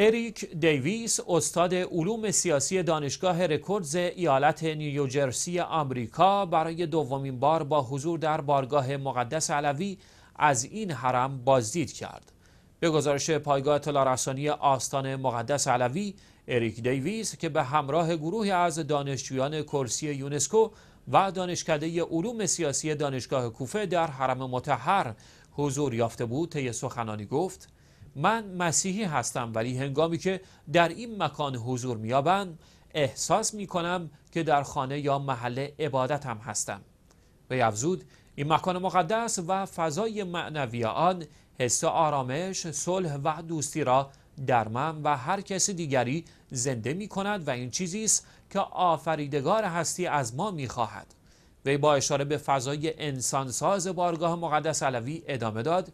اریک دیویس استاد علوم سیاسی دانشگاه رکوردز ایالت نیوجرسی آمریکا برای دومین بار با حضور در بارگاه مقدس علوی از این حرم بازدید کرد. به گزارش پایگاه اطلاع آستان مقدس علوی، اریک دیویس که به همراه گروهی از دانشجویان کرسی یونسکو و دانشکده علوم سیاسی دانشگاه کوفه در حرم متحر حضور یافته بود طی سخنانی گفت: من مسیحی هستم ولی هنگامی که در این مکان حضور میابم احساس میکنم که در خانه یا محل عبادتم هستم وی افزود این مکان مقدس و فضای معنوی آن حس آرامش، صلح و دوستی را در من و هر کس دیگری زنده می کند و این چیزی است که آفریدگار هستی از ما می خواهد. وی با اشاره به فضای انسانساز بارگاه مقدس علوی ادامه داد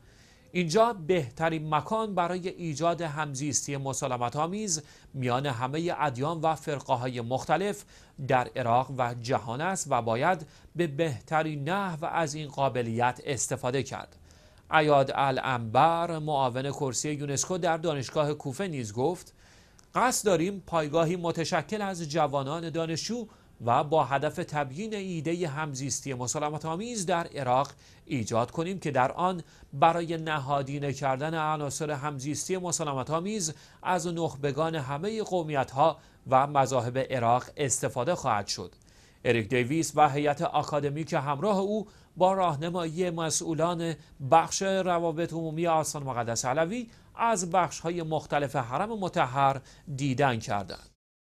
اینجا بهترین مکان برای ایجاد همزیستی مسالمت آمیز میان همه ادیان و فرقه های مختلف در عراق و جهان است و باید به بهترین نحو از این قابلیت استفاده کرد. ایاد الانبر معاون کرسی یونسکو در دانشگاه کوفه نیز گفت قصد داریم پایگاهی متشکل از جوانان دانشجو و با هدف تبیین ایده همزیستی مسالمت آمیز در عراق ایجاد کنیم که در آن برای نهادینه کردن عناصر همزیستی مسالمت آمیز از نخبگان همه قومیت ها و مذاهب عراق استفاده خواهد شد اریک دیویس و هیئت آکادمی که همراه او با راهنمایی مسئولان بخش روابط عمومی آسان مقدس علوی از بخش های مختلف حرم متحر دیدن کردند.